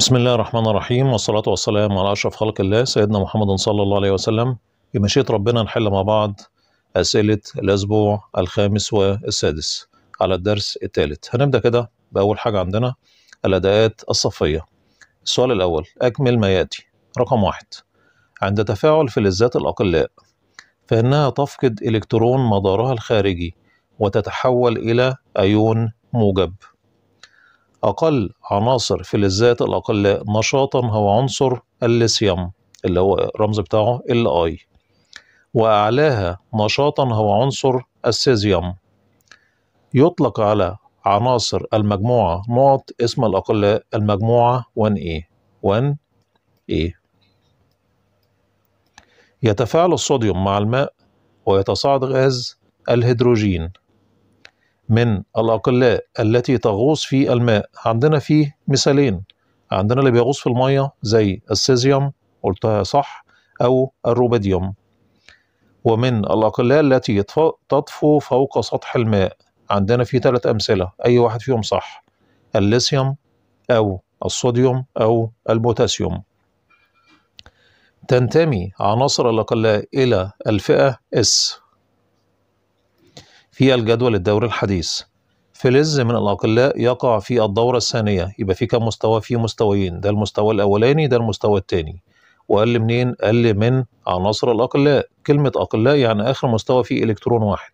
بسم الله الرحمن الرحيم والصلاة والسلام على أشرف خلق الله سيدنا محمد صلى الله عليه وسلم بمشيئة ربنا نحل مع بعض أسئلة الأسبوع الخامس والسادس على الدرس الثالث هنبدأ كده بأول حاجة عندنا الأداءات الصفية السؤال الأول أكمل ما يأتي رقم واحد عند تفاعل فلزات الأقلاء فإنها تفقد إلكترون مدارها الخارجي وتتحول إلى أيون موجب أقل عناصر فلزات الأقل نشاطا هو عنصر الليثيوم اللي هو الرمز بتاعه ال اي وأعلاها نشاطا هو عنصر السيزيوم يطلق على عناصر المجموعة نقط اسم الأقل المجموعة 1A 1A يتفاعل الصوديوم مع الماء ويتصاعد غاز الهيدروجين من الأقلاء التي تغوص في الماء عندنا فيه مثالين عندنا اللي بيغوص في المية زي السيزيوم قلتها صح أو الروبيديوم ومن الأقلاء التي تطفو فوق سطح الماء عندنا فيه ثلاث أمثلة أي واحد فيهم صح الليثيوم أو الصوديوم أو البوتاسيوم تنتمي عناصر الأقلاء إلى الفئة S في الجدول الدوري الحديث فلز من الأقلاء يقع في الدورة الثانية يبقى في كم مستوى في مستويين ده المستوى الأولاني ده المستوى الثاني وقال منين؟ قال من عناصر الأقلاء كلمة أقلاء يعني آخر مستوى فيه إلكترون واحد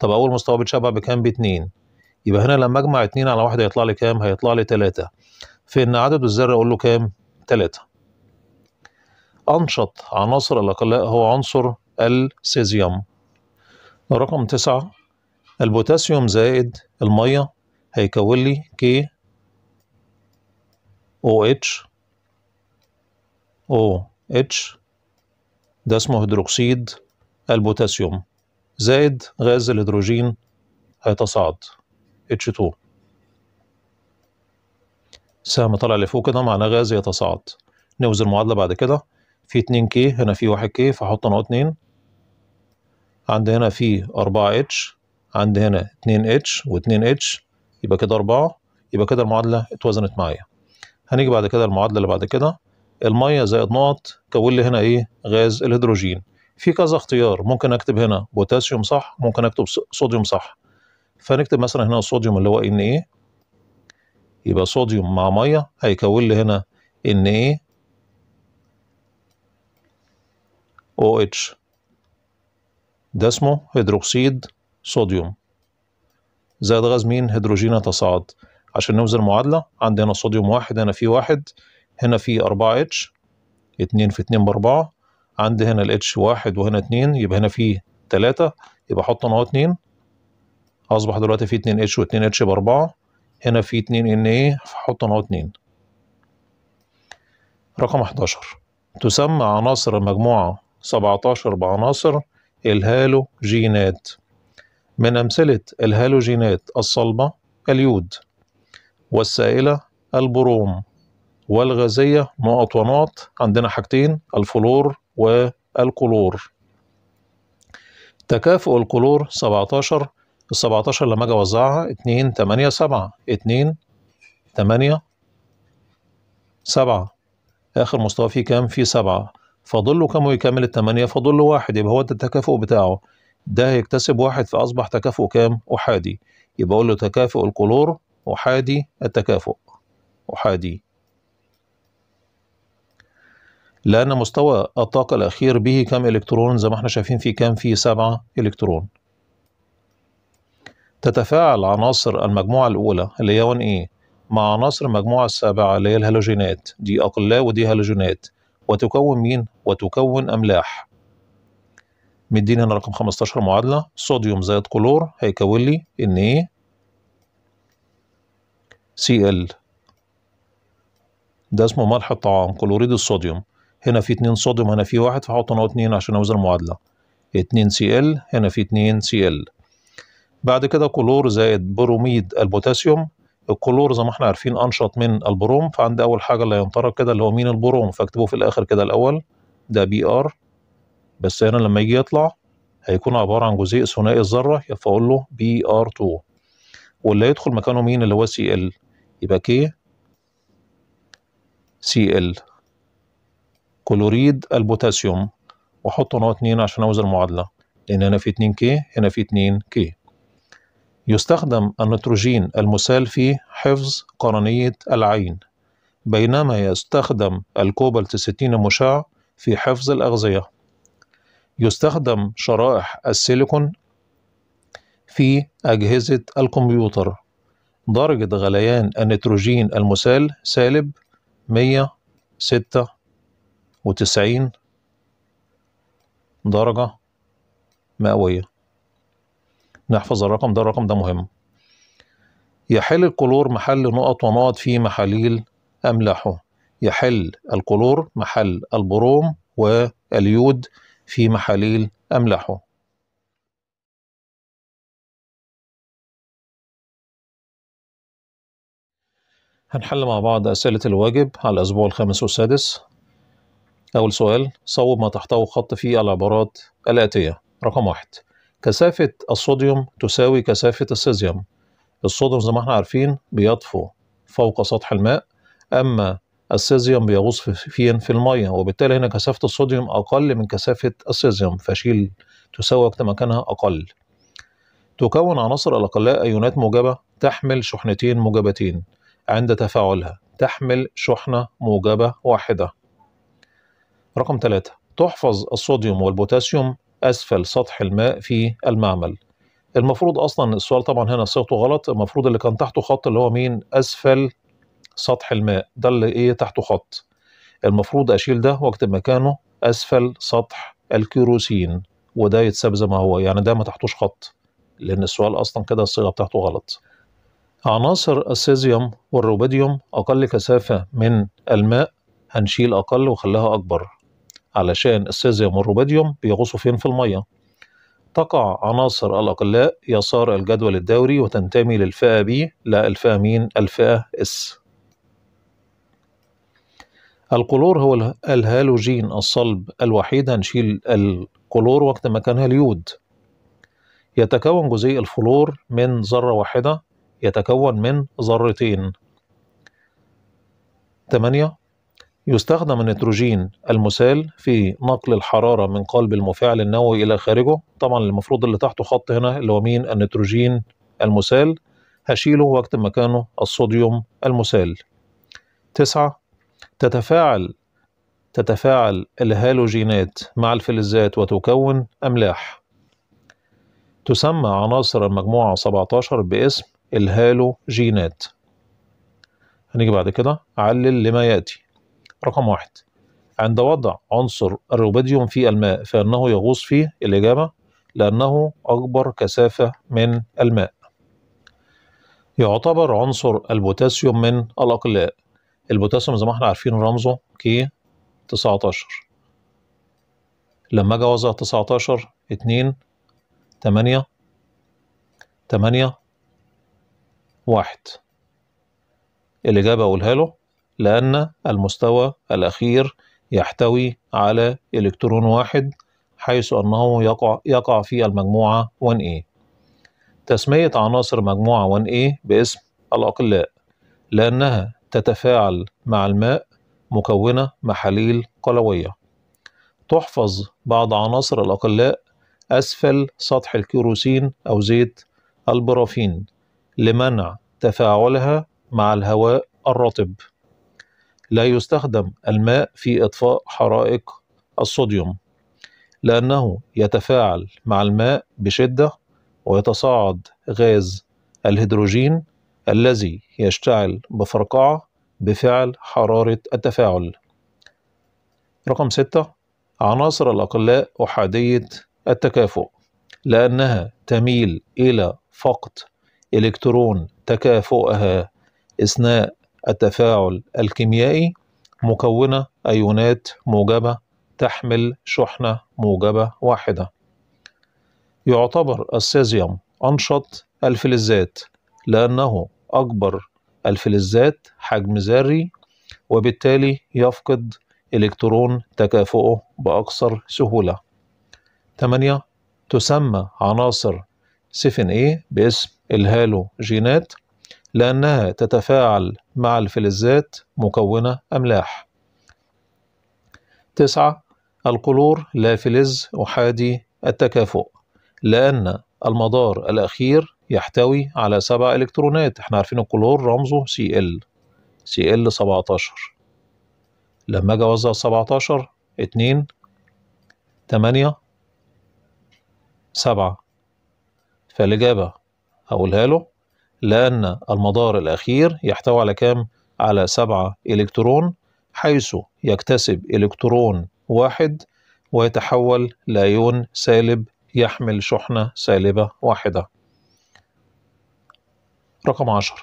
طب أول مستوى بيتشبع بكام؟ باتنين يبقى هنا لما أجمع اتنين على واحد هيطلع لي كام؟ هيطلع لي تلاتة في إن عدد الذرة أقول له كام؟ تلاتة أنشط عناصر الأقلاء هو عنصر السيزيوم رقم تسعة البوتاسيوم زائد المية هيكون لي ك او اتش او اتش ده اسمه هيدروكسيد البوتاسيوم زائد غاز الهيدروجين هيتصاعد H2 سهم طالع لفوق كده معناه غاز يتصاعد نوز المعادلة بعد كده في 2 k هنا في 1 k فحط نقط 2 عندنا هنا في 4 h عندي هنا 2 اتش و2 اتش يبقى كده 4 يبقى كده المعادله اتوزنت معايا هنيجي بعد كده المعادله اللي بعد كده الميه زائد نقط كون لي هنا ايه غاز الهيدروجين في كذا اختيار ممكن اكتب هنا بوتاسيوم صح ممكن اكتب صوديوم صح فنكتب مثلا هنا الصوديوم اللي هو ان ايه يبقى صوديوم مع ميه هيكون لي هنا ان ايه او اتش ده اسمه هيدروكسيد صوديوم زائد غاز مين هيدروجين تصاعد عشان نوزن المعادلة عندي هنا صوديوم واحد هنا في واحد هنا في أربعة اتش اتنين في اتنين بأربعة عندي هنا الاتش واحد وهنا اتنين يبقى هنا في تلاتة يبقى حط أنا أهو اتنين أصبح دلوقتي في اتنين اتش واتنين اتش بأربعة هنا في اتنين ان ايه فحط أنا أهو اتنين رقم 11 تسمى عناصر المجموعة سبعتاشر بعناصر الهالوجينات من أمثلة الهالوجينات الصلبة اليود والسائلة البروم والغازية مؤطنات عندنا حاجتين الفلور والكلور تكافؤ الكلور 17 ال 17 لما اجي اوزعها 2 8 7 2 8 7 اخر مستوى فيه كام؟ فيه 7 فاضل له كام ويكمل ال 8 فاضل له 1 يبقى هو ده التكافؤ بتاعه ده هيكتسب واحد فأصبح تكافؤ كام؟ أحادي يبقى أقول له تكافؤ الكلور أحادي التكافؤ أحادي لأن مستوى الطاقة الأخير به كام إلكترون زي ما احنا شايفين في كام في سبعة إلكترون تتفاعل عناصر المجموعة الأولى اللي هي 1A مع عناصر المجموعة السابعة اللي هي الهالوجينات دي أقلاء ودي هالوجينات وتكون مين؟ وتكون أملاح مديني هنا رقم 15 معادلة صوديوم زائد كلور هيكون لي ان ايه سي ال ده اسمه ملح الطعام كلوريد الصوديوم هنا في اتنين صوديوم هنا في واحد فهحط هنا اتنين عشان اوزن المعادلة اتنين سي ال هنا في اتنين سي ال بعد كده كلور زائد بروميد البوتاسيوم الكلور زي ما احنا عارفين انشط من البروم فعندي اول حاجه اللي هينطرق كده اللي هو مين البروم فاكتبه في الاخر كده الاول ده بي ار بس هنا لما يجي يطلع هيكون عبارة عن جزيء ثنائي الذرة فأقول له بي ار 2 واللي هيدخل مكانه مين اللي هو سي ال يبقى كي سي ال كلوريد البوتاسيوم واحط هنا اتنين عشان اوزن المعادلة لأن هنا في اتنين كي هنا في اتنين كي يستخدم النيتروجين المسال في حفظ قرنية العين بينما يستخدم الكوبالت 60 المشع في حفظ الأغذية يستخدم شرائح السيليكون في أجهزة الكمبيوتر درجة غليان النيتروجين المسال سالب 196 درجة مئوية نحفظ الرقم ده الرقم ده مهم يحل الكلور محل نقط ونقط في محاليل أملاحه يحل الكلور محل البروم واليود في محاليل أملحه هنحل مع بعض أسئلة الواجب على الأسبوع الخامس والسادس أول سؤال صوب ما تحتوي خط فيه العبارات الآتية رقم واحد كثافة الصوديوم تساوي كثافة السيزيوم الصوديوم زي ما احنا عارفين بيطفو فوق سطح الماء أما السيزيوم بيغوص فين في الميه وبالتالي هنا كثافه الصوديوم اقل من كثافه السيزيوم فشيل تساوي وقت مكانها اقل تكون عناصر الاقلاء ايونات موجبه تحمل شحنتين موجبتين عند تفاعلها تحمل شحنه موجبه واحده رقم 3 تحفظ الصوديوم والبوتاسيوم اسفل سطح الماء في المعمل المفروض اصلا السؤال طبعا هنا صيغته غلط المفروض اللي كان تحته خط اللي هو مين اسفل سطح الماء ده اللي ايه تحته خط المفروض اشيل ده واكتب مكانه اسفل سطح الكيروسين وده يتساب زي ما هو يعني ده ما تحتوش خط لان السؤال اصلا كده الصيغه بتاعته غلط عناصر السيزيوم والروبيديوم اقل كثافه من الماء هنشيل اقل وخليها اكبر علشان السيزيوم والروبيديوم بيغوصوا فين في الميه تقع عناصر الأقلاء يسار الجدول الدوري وتنتمي للفئة بي لا الفئة مين الفئة اس الكلور هو الهالوجين الصلب الوحيد هنشيل الكلور وقت ما كان اليود يتكون جزيء الفلور من ذرة واحدة يتكون من ذرتين ثمانية يستخدم النيتروجين المسال في نقل الحرارة من قلب المفاعل النووي إلى خارجه طبعا المفروض اللي تحته خط هنا اللي هو مين النيتروجين المسال هشيله وقت مكانه الصوديوم المسال تسعة تتفاعل تتفاعل الهالوجينات مع الفلزات وتكون أملاح تسمى عناصر المجموعة 17 باسم الهالوجينات هنيجي بعد كده علل لما يأتي رقم واحد عند وضع عنصر الروبيديوم في الماء فإنه يغوص فيه الإجابة لأنه أكبر كثافة من الماء يعتبر عنصر البوتاسيوم من الأقلاء البوتاسيوم زي ما احنا عارفين رمزه ك 19 لما اجي اوزع 19 2 8 8 1 الإجابة أقولها له لأن المستوى الأخير يحتوي على إلكترون واحد حيث أنه يقع, يقع في المجموعة 1A تسمية عناصر مجموعة 1A باسم الأقلاء لأنها تتفاعل مع الماء مكونة محاليل قلوية تحفظ بعض عناصر الأقلاء أسفل سطح الكيروسين أو زيت البرافين لمنع تفاعلها مع الهواء الرطب لا يستخدم الماء في إطفاء حرائق الصوديوم لأنه يتفاعل مع الماء بشدة ويتصاعد غاز الهيدروجين الذي يشتعل بفرقعة بفعل حرارة التفاعل رقم ستة عناصر الأقلاء أحادية التكافؤ لأنها تميل إلى فقد إلكترون تكافؤها أثناء التفاعل الكيميائي مكونة أيونات موجبة تحمل شحنة موجبة واحدة يعتبر السيزيوم أنشط الفلزات لأنه أكبر الفلزات حجم ذري وبالتالي يفقد إلكترون تكافؤه بأكثر سهولة 8 تسمى عناصر سفن A إيه باسم الهالوجينات لأنها تتفاعل مع الفلزات مكونة أملاح 9 القلور لا فلز أحادي التكافؤ لأن المدار الأخير يحتوي على سبع إلكترونات احنا عارفين الكلور رمزه سي ال سي ال 17 لما اجي اوزع 17 2 8 7 فالإجابة هقولها له لأن المدار الأخير يحتوي على كام؟ على 7 إلكترون حيث يكتسب إلكترون واحد ويتحول لأيون سالب يحمل شحنة سالبة واحدة رقم 10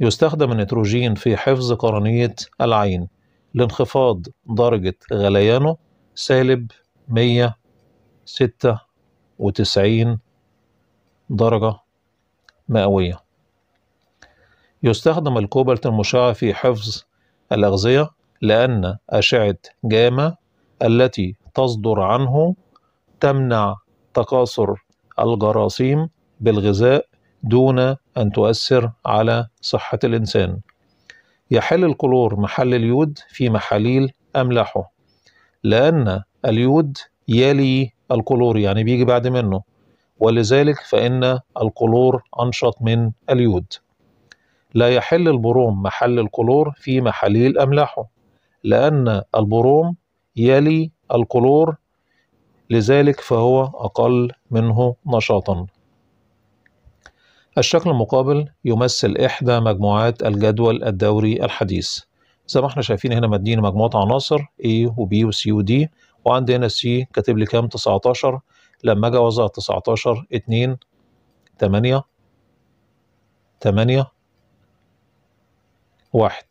يستخدم النيتروجين في حفظ قرنية العين لانخفاض درجة غليانه سالب 196 درجة مئوية يستخدم الكوبالت المشع في حفظ الأغذية لأن أشعة جاما التي تصدر عنه تمنع تكاثر الجراثيم بالغذاء دون أن تؤثر على صحة الإنسان يحل الكلور محل اليود في محاليل أملاحه لأن اليود يلي الكلور يعني بيجي بعد منه ولذلك فإن الكلور أنشط من اليود لا يحل البروم محل الكلور في محاليل أملاحه لأن البروم يلي الكلور لذلك فهو أقل منه نشاطا الشكل المقابل يمثل إحدى مجموعات الجدول الدوري الحديث زي ما احنا شايفين هنا مدين مجموعة عناصر A و B و C و D وعندي هنا C كاتب لي كام 19 لما أجي أوزع 19 2 8 8 1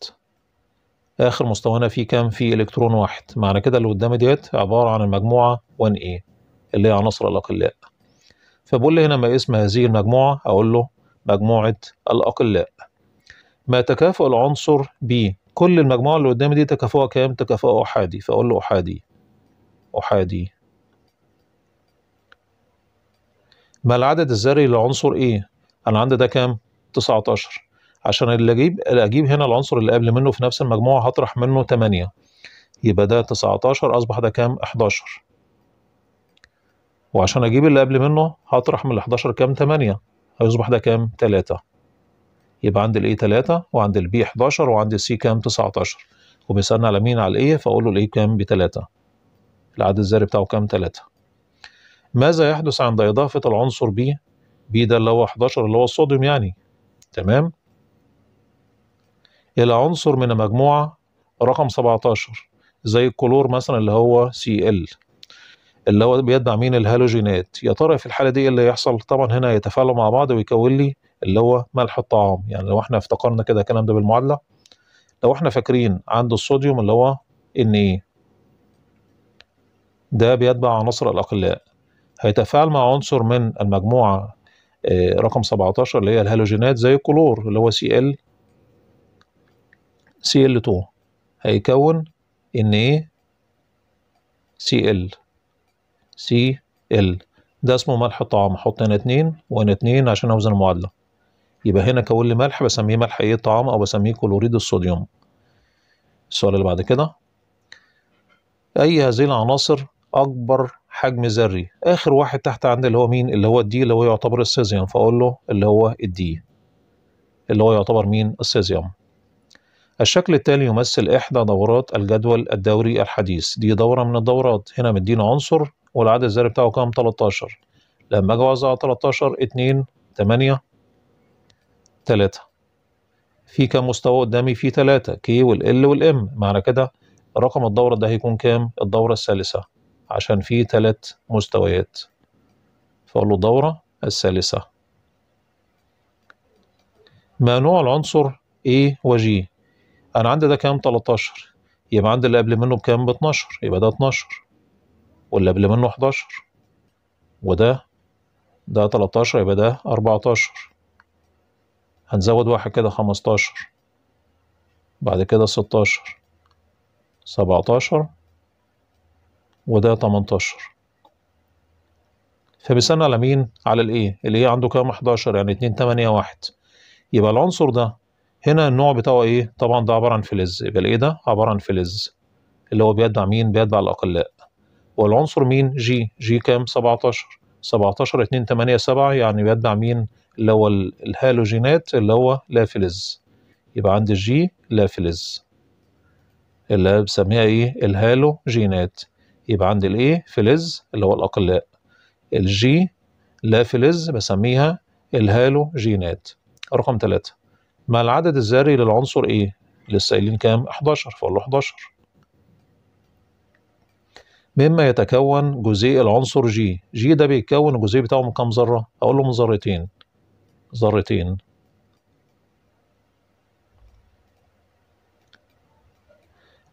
آخر مستوى هنا فيه كام؟ فيه إلكترون واحد معنى كده اللي قدامي ديت عبارة عن المجموعة 1A اللي هي عناصر الأقلاء فبقول لي هنا ما اسم هذه المجموعة أقول له مجموعة الأقلاء ما تكافؤ العنصر ب كل المجموعة اللي قدامي دي تكافؤها كام؟ تكافؤها أحادي فأقول له أحادي أحادي ما العدد الذري للعنصر إيه؟ أنا عندي ده كام؟ 19 عشان اللي أجيب اللي أجيب هنا العنصر اللي قبل منه في نفس المجموعة هطرح منه 8 يبقى ده 19 أصبح ده كام؟ 11 وعشان اجيب اللي قبل منه هطرح من ال 11 كام 8 هيصبح ده كام 3 يبقى عند الاي 3 وعند البي 11 وعند السي كام 19 وبيسألني على مين على الايه فاقول له الايه كام ب 3 العدد الذري بتاعه كام 3 ماذا يحدث عند اضافه العنصر بي بي ده اللي هو 11 اللي هو الصوديوم يعني تمام الى عنصر من مجموعه رقم 17 زي الكلور مثلا اللي هو سي ال اللي هو بيدعم مين الهالوجينات يا ترى في الحاله دي اللي يحصل طبعا هنا يتفاعلوا مع بعض ويكون لي اللي هو ملح الطعام يعني لو احنا افتكرنا كده الكلام ده بالمعادله لو احنا فاكرين عند الصوديوم اللي هو ان ايه ده بيتبع عناصر الاقلاء هيتفاعل مع عنصر من المجموعه آه، رقم 17 اللي هي الهالوجينات زي الكلور اللي هو سي ال سي ال 2 هيكون ان ايه سي ال سي ال ده اسمه ملح طعام احط هنا اتنين وهنا اتنين عشان اوزن المعادله يبقى هنا كون لي ملح بسميه ملح ايه طعام او بسميه كلوريد الصوديوم السؤال اللي بعد كده اي هذه العناصر اكبر حجم ذري اخر واحد تحت عندي اللي هو مين اللي هو الدي اللي هو يعتبر السيزيوم فاقول له اللي هو الدي اللي هو يعتبر مين السيزيوم الشكل التالي يمثل إحدى دورات الجدول الدوري الحديث دي دورة من الدورات هنا مدينا عنصر والعدد الذري بتاعه كام 13 لما اجي اوزع 13 2 8 3 في كام مستوى قدامي في 3 كي والال والام معنى كده رقم الدورة ده هيكون كام الدورة الثالثة عشان في ثلاث مستويات فأقول له الدورة الثالثة ما نوع العنصر A و G أنا عندي ده كام 13 يبقى عندي اللي قبل منه بكام ب 12 يبقى ده 12 واللي قبل منه 11 وده ده 13 يبقى ده 14 هنزود واحد كده 15 بعد كده 16 17 وده 18 فبيسألنا على مين؟ على الايه؟ اللي هي عنده كام 11 يعني 2 8 1 يبقى العنصر ده هنا النوع بتاعه ايه؟ طبعا ده عبارة عن فلز يبقى الايه ده؟ عبارة عن فلز اللي هو بيدع مين؟ بيدع الأقلاء والعنصر مين جي جي كام 17 17 2 8 7 يعني بيدع مين اللي هو الهالوجينات اللي هو لافلز يبقى عندي جي لافلز اللي بسميها ايه الهالوجينات يبقى عندي الايه فلز اللي هو الاقلاء الجي لافلز بسميها الهالوجينات رقم 3 ما العدد الذري للعنصر ايه للسائلين كام 11 فاقول له 11 مما يتكون جزيء العنصر جي جي ده بيتكون الجزيء بتاعه من كام ذرة أقول له من ذرتين ذرتين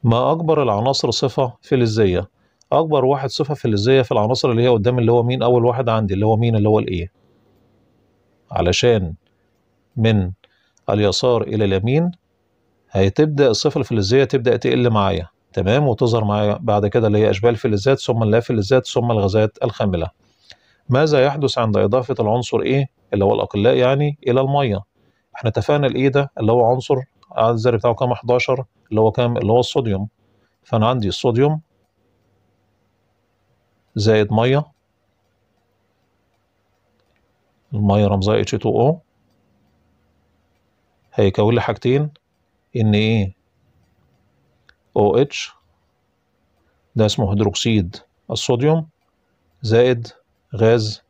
ما أكبر العناصر صفة فلزية أكبر واحد صفة فلزية في العناصر اللي هي قدام اللي هو مين أول واحد عندي اللي هو مين اللي هو الإيه علشان من اليسار إلى اليمين هتبدأ الصفة الفلزية تبدأ تقل معايا تمام وتظهر معايا بعد كده اللي هي أشبال فلزات ثم اللا فلزات ثم الغازات الخاملة ماذا يحدث عند إضافة العنصر إيه اللي هو الأقلاء يعني إلى المية احنا اتفقنا الإيه ده اللي هو عنصر عدد الذري بتاعه كام 11 اللي هو كام اللي هو الصوديوم فأنا عندي الصوديوم زائد مية المية رمزها H2O هيكون لي حاجتين إن إيه OH ده اسمه هيدروكسيد الصوديوم زائد غاز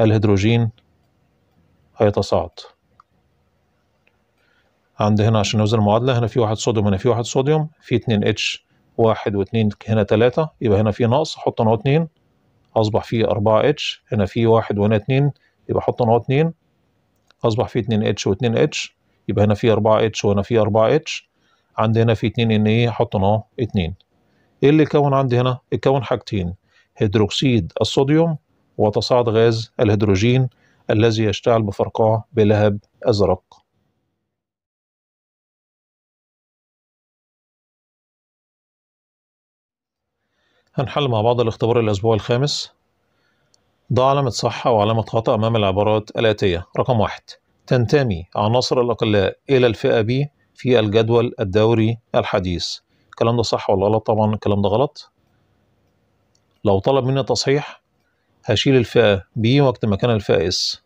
الهيدروجين هيتصاعد عند هنا عشان نوزن المعادلة هنا في واحد صوديوم هنا في واحد صوديوم في اتنين اتش واحد واتنين هنا تلاتة يبقى هنا في نقص حط انا اتنين اصبح في اربعة اتش هنا في واحد وهنا اتنين يبقى حط انا اتنين اصبح في اتنين اتش واتنين اتش يبقى هنا في اربعة اتش وهنا في اربعة اتش عندي هنا في 2 ان ايه حطيناه 2 ايه اللي كون عندي هنا اتكون حاجتين هيدروكسيد الصوديوم وتصاعد غاز الهيدروجين الذي يشتعل بفرقعه بلهب ازرق هنحل مع بعض الاختبار الأسبوع الخامس ضع علامة صح وعلامة خطأ أمام العبارات الآتية رقم واحد تنتمي عناصر الأقلاء إلى الفئة B في الجدول الدوري الحديث الكلام ده صح ولا غلط طبعا الكلام ده غلط لو طلب مني تصحيح هشيل الفئة ب وقت مكان الفئة اس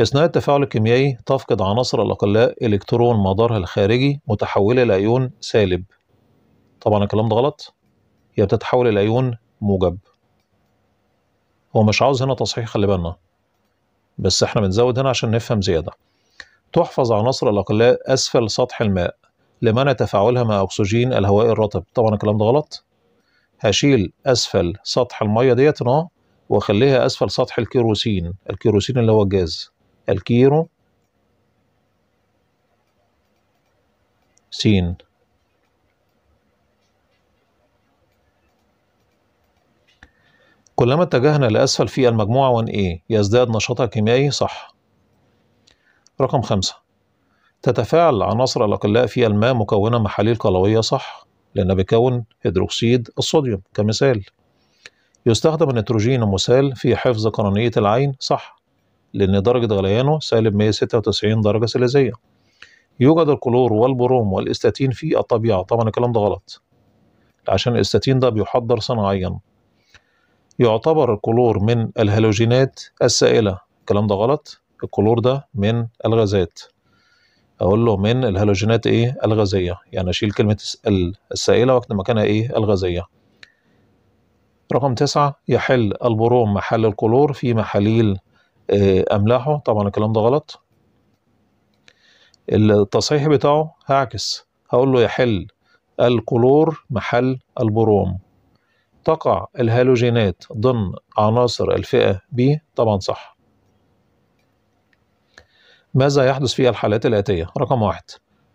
أثناء التفاعل الكيميائي تفقد عناصر الأقلاء إلكترون مدارها الخارجي متحولة إلى أيون سالب طبعا الكلام ده غلط هي بتتحول إلى أيون موجب هو مش عاوز هنا تصحيح خلي بالنا بس احنا بنزود هنا عشان نفهم زيادة تحفظ عناصر الأقلاء أسفل سطح الماء لمنع تفاعلها مع أكسجين الهواء الرطب طبعا الكلام ده غلط هشيل أسفل سطح المية ديت نوع وأخليها أسفل سطح الكيروسين الكيروسين اللي هو الجاز الكيرو سين كلما اتجهنا لأسفل في المجموعة 1A إيه، يزداد نشاطها الكيميائي صح رقم خمسة تتفاعل العناصر الأقلاء في الماء مكونة محاليل قلوية صح لأنها بتكون هيدروكسيد الصوديوم كمثال يستخدم النيتروجين المسال في حفظ قرنية العين صح لأن درجة غليانه سالب 196 درجة سليزية يوجد الكلور والبروم والاستاتين في الطبيعة طبعا الكلام ده غلط عشان الاستاتين ده بيحضر صناعيا يعتبر الكلور من الهالوجينات السائلة الكلام ده غلط الكلور ده من الغازات اقول له من الهالوجينات ايه الغازيه يعني اشيل كلمه السائله واكتب مكانها ايه الغازيه رقم تسعة يحل البروم محل الكلور في محاليل آه، املاحه طبعا الكلام ده غلط التصحيح بتاعه هعكس هقول له يحل الكلور محل البروم تقع الهالوجينات ضمن عناصر الفئه ب طبعا صح ماذا يحدث في الحالات الآتية؟ رقم واحد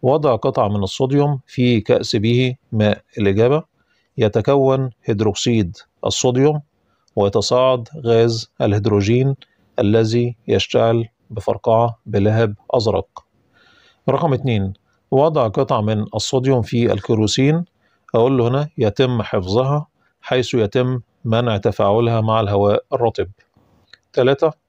وضع قطعة من الصوديوم في كأس به ماء الإجابة يتكون هيدروكسيد الصوديوم ويتصاعد غاز الهيدروجين الذي يشتعل بفرقعة بلهب أزرق رقم اتنين وضع قطعة من الصوديوم في الكيروسين أقول له هنا يتم حفظها حيث يتم منع تفاعلها مع الهواء الرطب ثلاثة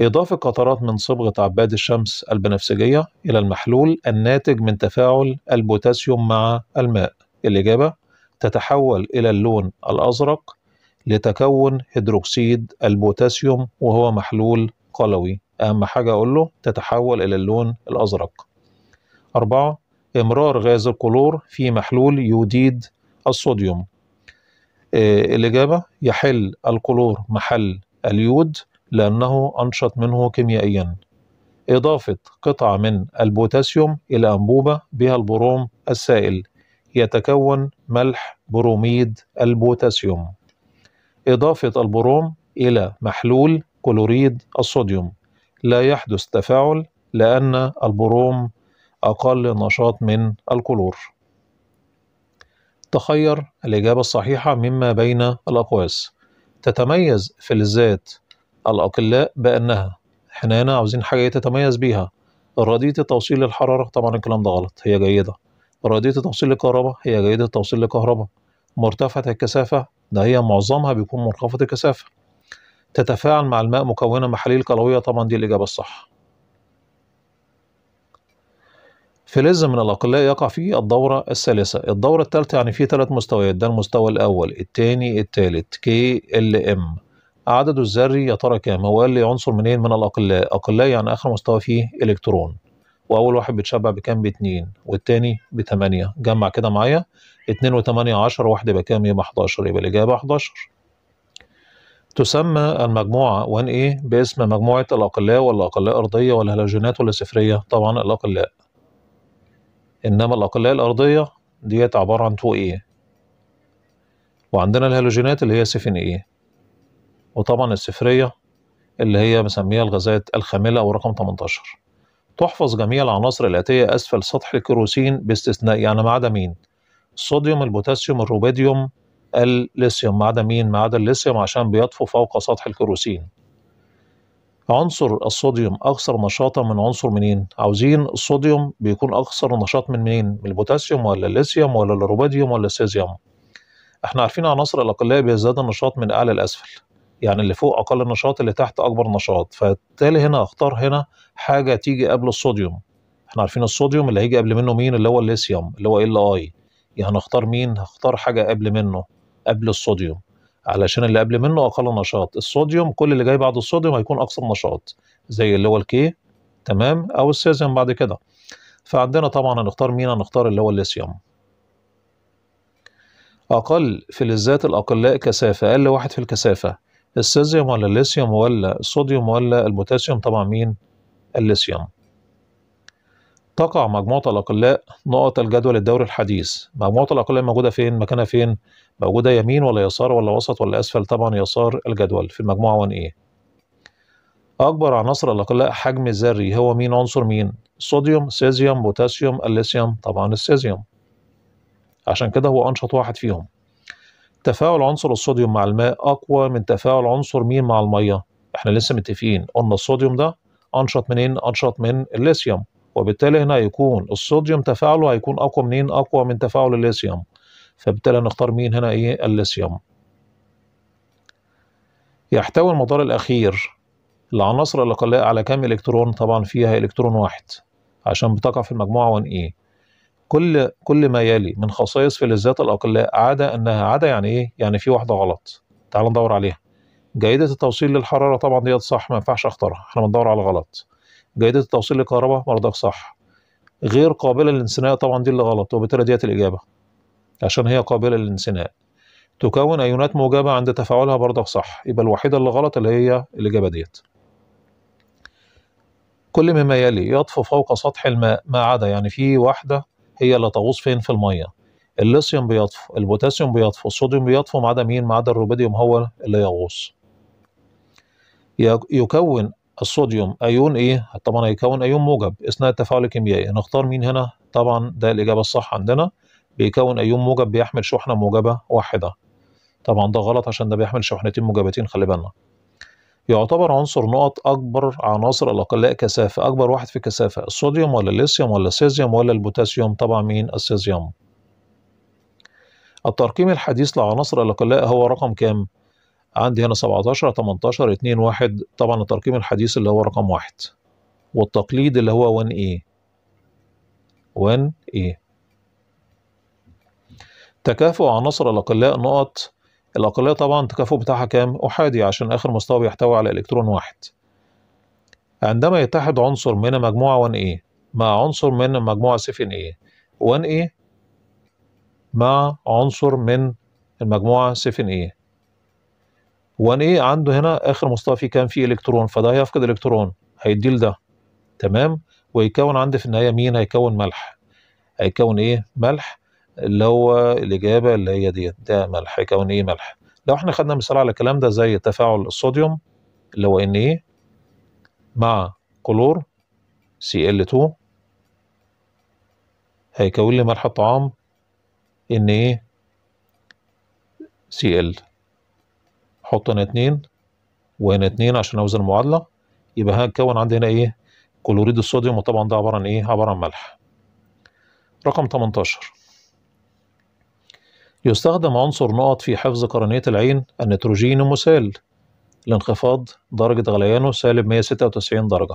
إضافة قطرات من صبغة عباد الشمس البنفسجية إلى المحلول الناتج من تفاعل البوتاسيوم مع الماء الإجابة تتحول إلى اللون الأزرق لتكون هيدروكسيد البوتاسيوم وهو محلول قلوي أهم حاجة أقول له تتحول إلى اللون الأزرق أربعة إمرار غاز الكلور في محلول يوديد الصوديوم آه، الإجابة يحل الكلور محل اليود لأنه أنشط منه كيميائيا إضافة قطعة من البوتاسيوم إلى أنبوبة بها البروم السائل يتكون ملح بروميد البوتاسيوم إضافة البروم إلى محلول كلوريد الصوديوم لا يحدث تفاعل لأن البروم أقل نشاط من الكلور تخير الإجابة الصحيحة مما بين الأقواس تتميز فلزات الأقلاء بأنها احنا هنا عاوزين حاجة تتميز بيها رادية توصيل الحرارة طبعا الكلام ده غلط هي جيدة رادية توصيل الكهرباء هي جيدة توصيل الكهرباء مرتفعة الكثافة ده هي معظمها بيكون منخفض الكثافة تتفاعل مع الماء مكونة محاليل كلوية طبعا دي الإجابة الصح فلز من الأقلاء يقع فيه الدورة الثالثة الدورة الثالثة يعني فيه ثلاث مستويات ده المستوى الأول الثاني الثالث كي ال ام عدده الذري يا ترى كام هو قال لي عنصر منين من الاقلاء اقلاء يعني اخر مستوى فيه الكترون واول واحد بيتشبع بكام باتنين والتاني بثمانيه، جمع كده معايا اتنين وتمانية عشر واحد يبقى كام يبقى 11 يبقى الاجابه 11 تسمى المجموعة 1A إيه؟ باسم مجموعة الأقلاء ولا أقلاء أرضية ولا هلوجينات ولا صفرية طبعا الأقلاء إنما الأقلاء الأرضية ديت عبارة عن 2A إيه. وعندنا الهالوجينات اللي هي 7A وطبعا السفرية اللي هي مسميها الغازات الخاملة ورقم 18 تحفظ جميع العناصر الآتية أسفل سطح الكيروسين باستثناء يعني ما عدا مين الصوديوم البوتاسيوم الروبيديوم الليثيوم ما عدا مين ما عدا الليثيوم عشان بيطفو فوق سطح الكيروسين عنصر الصوديوم أكثر نشاطا من عنصر منين؟ عاوزين الصوديوم بيكون أكثر نشاط من مين؟ من البوتاسيوم ولا الليثيوم ولا الروبيديوم ولا السيزيوم؟ احنا عارفين عناصر الأقلية بيزداد النشاط من أعلى لأسفل يعني اللي فوق اقل نشاط اللي تحت اكبر نشاط فبالتالي هنا اختار هنا حاجه تيجي قبل الصوديوم احنا عارفين الصوديوم اللي هيجي قبل منه مين اللي هو الليثيوم اللي هو ال اي يعني هختار مين هختار حاجه قبل منه قبل الصوديوم علشان اللي قبل منه اقل نشاط الصوديوم كل اللي جاي بعد الصوديوم هيكون اكثر نشاط زي اللي هو الكي تمام او السيزيوم بعد كده فعندنا طبعا هنختار مين هنختار اللي هو الليثيوم اقل في الذات الاقلاء كثافه اقل واحد في الكثافه السيزيوم ولا الليثيوم ولا الصوديوم ولا البوتاسيوم طبعا مين الليثيوم تقع مجموعة الأقلاء نقط الجدول الدوري الحديث مجموعة الأقلاء موجودة فين مكانها فين موجودة يمين ولا يسار ولا وسط ولا أسفل طبعا يسار الجدول في المجموعة 1A إيه؟ أكبر عناصر الأقلاء حجم ذري هو مين عنصر مين صوديوم سيزيوم بوتاسيوم الليثيوم طبعا السيزيوم عشان كده هو أنشط واحد فيهم تفاعل عنصر الصوديوم مع الماء اقوى من تفاعل عنصر مين مع الميه احنا لسه متفقين قلنا الصوديوم ده انشط منين انشط من الليثيوم وبالتالي هنا هيكون الصوديوم تفاعله هيكون اقوى منين اقوى من تفاعل الليثيوم فبالتالي هنختار مين هنا ايه الليثيوم يحتوي المدار الاخير العناصر الاقليه على كم الكترون طبعا فيها الكترون واحد عشان بتقع في المجموعه 1 ايه كل كل ما يلي من خصائص في للذات الاقلاء عاده انها عاده يعني ايه؟ يعني في واحده غلط تعال ندور عليها جيدة التوصيل للحرارة طبعا ديت صح ما ينفعش اختارها احنا بندور على غلط جيدة التوصيل للكهرباء برضك صح غير قابلة للانسناء طبعا دي اللي غلط وبالتالي ديت الإجابة عشان هي قابلة للانسناء تكون أيونات موجبة عند تفاعلها برضك صح يبقى الوحيدة اللي غلط اللي هي الإجابة ديت كل مما يلي يطفو فوق سطح الماء ما عدا يعني في واحدة هي اللي تغوص فين في الميه الليثيوم بيطفو البوتاسيوم بيطفو الصوديوم بيطفو ما عدا مين ما عدا الروبيديوم هو اللي يغوص يكون الصوديوم ايون ايه طبعا هيكون ايون موجب اثناء التفاعل الكيميائي نختار مين هنا طبعا ده الاجابه الصح عندنا بيكون ايون موجب بيحمل شحنه موجبه واحده طبعا ده غلط عشان ده بيحمل شحنتين موجبتين خلي بالنا يعتبر عنصر نقط أكبر عناصر الأقلاء كثافة أكبر واحد في كثافة الصوديوم ولا الليثيوم ولا السيزيوم ولا البوتاسيوم طبعا مين السيزيوم الترقيم الحديث لعناصر الأقلاء هو رقم كام؟ عندي هنا 17 18 2 1 طبعا الترقيم الحديث اللي هو رقم واحد والتقليد اللي هو 1 a 1 a تكافؤ عناصر الأقلاء نقط الأقلية طبعا التكافؤ بتاعها كام؟ أحادي عشان آخر مستوى بيحتوي على إلكترون واحد عندما يتحد عنصر من مجموعة 1A إيه؟ مع عنصر من مجموعه 7 0A 1A مع عنصر من المجموعه 7 0A 1A عنده هنا آخر مستوى فيه كام؟ فيه إلكترون فده هيفقد إلكترون هيديل ده تمام؟ ويكون عندي في النهاية مين؟ هيكون ملح هيكون إيه؟ ملح اللي هو الإجابة اللي هي ديت ده ملح ايه ملح لو احنا خدنا مثال على الكلام ده زي تفاعل الصوديوم اللي هو ان ايه مع كلور Cl2 هيكون لي ملح الطعام ان سي إيه؟ Cl حط هنا اتنين وهنا اتنين عشان اوزن المعادلة يبقى هتكون عندي هنا ايه كلوريد الصوديوم وطبعا ده عبارة عن ايه عبارة عن ملح رقم 18 يستخدم عنصر نقط في حفظ قرنية العين النيتروجين المسال لانخفاض درجة غليانه سالب 196 درجة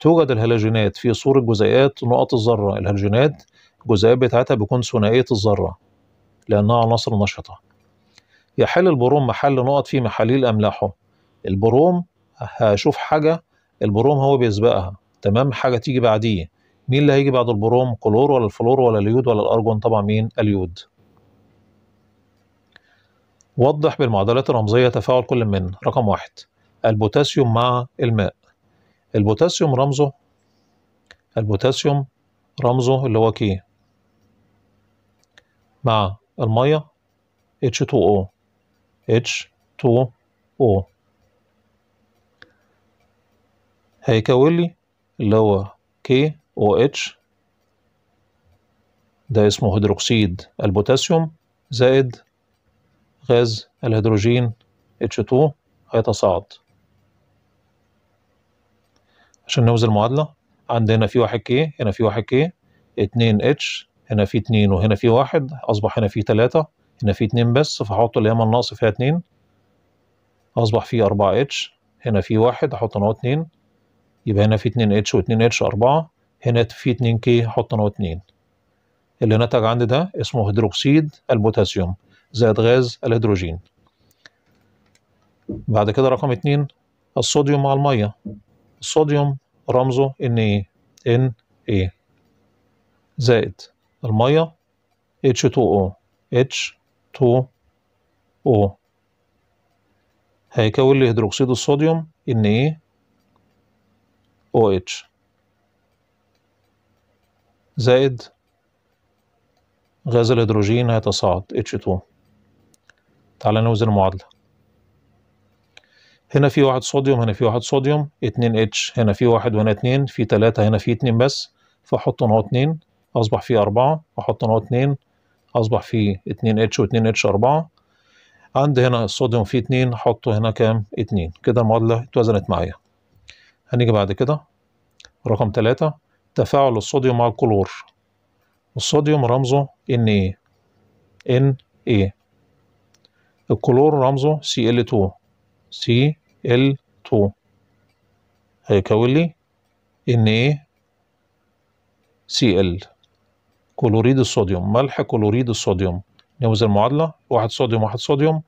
توجد الهالوجينات في صورة جزيئات نقط الذرة الهالوجينات الجزيئات بتاعتها بيكون ثنائية الذرة لأنها عناصر نشطة يحل البروم محل نقط في محاليل أملاحه البروم هشوف حاجة البروم هو بيسبقها تمام حاجة تيجي بعديه مين اللي هيجي بعد البروم كلور ولا الفلور ولا اليود ولا الأرجون طبعا مين اليود وضح بالمعادلات الرمزية تفاعل كل من رقم واحد البوتاسيوم مع الماء البوتاسيوم رمزه البوتاسيوم رمزه اللي هو كي مع المية H2O H2O هيكون لي اللي هو KOH ده اسمه هيدروكسيد البوتاسيوم زائد غاز الهيدروجين H2 هيتصاعد عشان نوزن المعادلة عندنا هنا في واحد كي هنا في واحد كي اتنين اتش هنا في اتنين وهنا في واحد أصبح هنا في تلاتة هنا في اتنين بس فهحط من ناقص فيها اتنين أصبح في أربعة اتش هنا في واحد أحط أنا اتنين يبقى هنا في اتنين اتش واتنين اتش أربعة هنا في اتنين كي أحط أنا اتنين اللي نتج عندي ده اسمه هيدروكسيد البوتاسيوم زائد غاز الهيدروجين بعد كده رقم اتنين الصوديوم مع المية الصوديوم رمزه ان Na Na زائد المية H2O H2O هيكون لي هيدروكسيد الصوديوم ان ايه OH زائد غاز الهيدروجين هيتصاعد H2 تعالى نوزن المعادلة هنا في واحد صوديوم هنا في واحد صوديوم اتنين اتش هنا في واحد وهنا اتنين في تلاتة هنا في اتنين بس فأحط هنا اتنين أصبح في أربعة أحط هنا اتنين أصبح في اتنين اتش واتنين اتش أربعة عند هنا الصوديوم فيه اتنين أحطه هنا كام اتنين كده المعادلة اتوزنت معايا هنيجي بعد كده رقم تلاتة تفاعل الصوديوم مع الكلور الصوديوم رمزه Na Na الكلور رمزه Cl2 Cl2 هيكون لي ان ايه Cl كلوريد الصوديوم ملح كلوريد الصوديوم نموذج المعادلة واحد صوديوم واحد صوديوم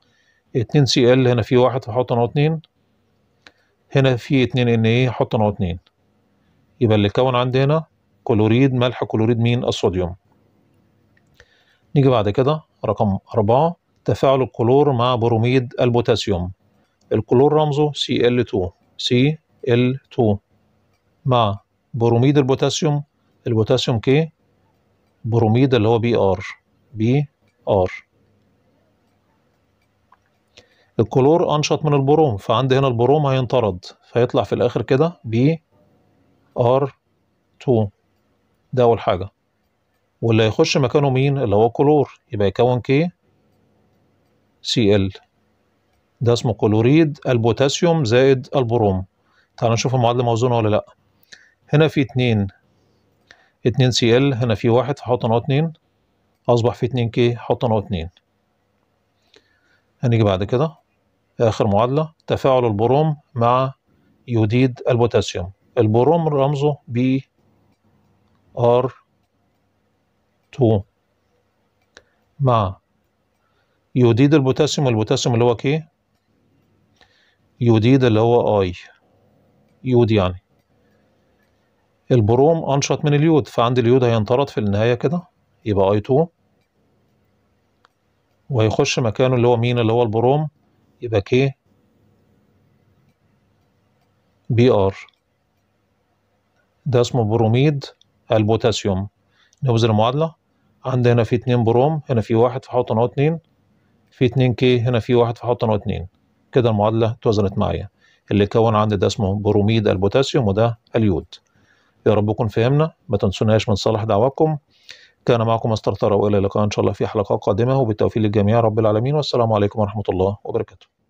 اتنين سي ال هنا في واحد هحط نوع اتنين هنا في اتنين ان اي حط انا اتنين يبقى اللي كون عندي هنا كلوريد ملح كلوريد مين الصوديوم نيجي بعد كده رقم أربعة تفاعل الكلور مع بروميد البوتاسيوم الكلور رمزه Cl2 Cl2 مع بروميد البوتاسيوم البوتاسيوم K بروميد اللي هو Br Br الكلور انشط من البروم فعندي هنا البروم هينطرد فيطلع في الاخر كده br 2 ده اول حاجه واللي هيخش مكانه مين اللي هو كلور يبقى يكون K سي ال ده اسمه كلوريد البوتاسيوم زائد البروم تعال نشوف المعادلة موزونة ولا لأ هنا في اتنين اتنين سي ال هنا في واحد فحط نوع اتنين أصبح في اتنين كي حط نوع اتنين هنيجي بعد كده آخر معادلة تفاعل البروم مع يوديد البوتاسيوم البروم رمزه بي ار 2 مع يوديد البوتاسيوم والبوتاسيوم اللي هو كي يوديد اللي هو اي يود يعني البروم انشط من اليود فعند اليود هينطرد في النهايه كده يبقى اي 2 وهيخش مكانه اللي هو مين اللي هو البروم يبقى كي بي ار ده اسمه بروميد البوتاسيوم نبذل المعادله عندنا هنا في اتنين بروم هنا في واحد فحط هنا اتنين في 2 كي هنا في واحد فحط انا واثنين كده المعادله اتوزنت معايا اللي كون عندي ده اسمه بروميد البوتاسيوم وده اليود يا رب يكون فهمنا ما تنسوناش من صالح دعواكم كان معكم مستر ثروت والى اللقاء ان شاء الله في حلقه قادمه وبالتوفيق للجميع رب العالمين والسلام عليكم ورحمه الله وبركاته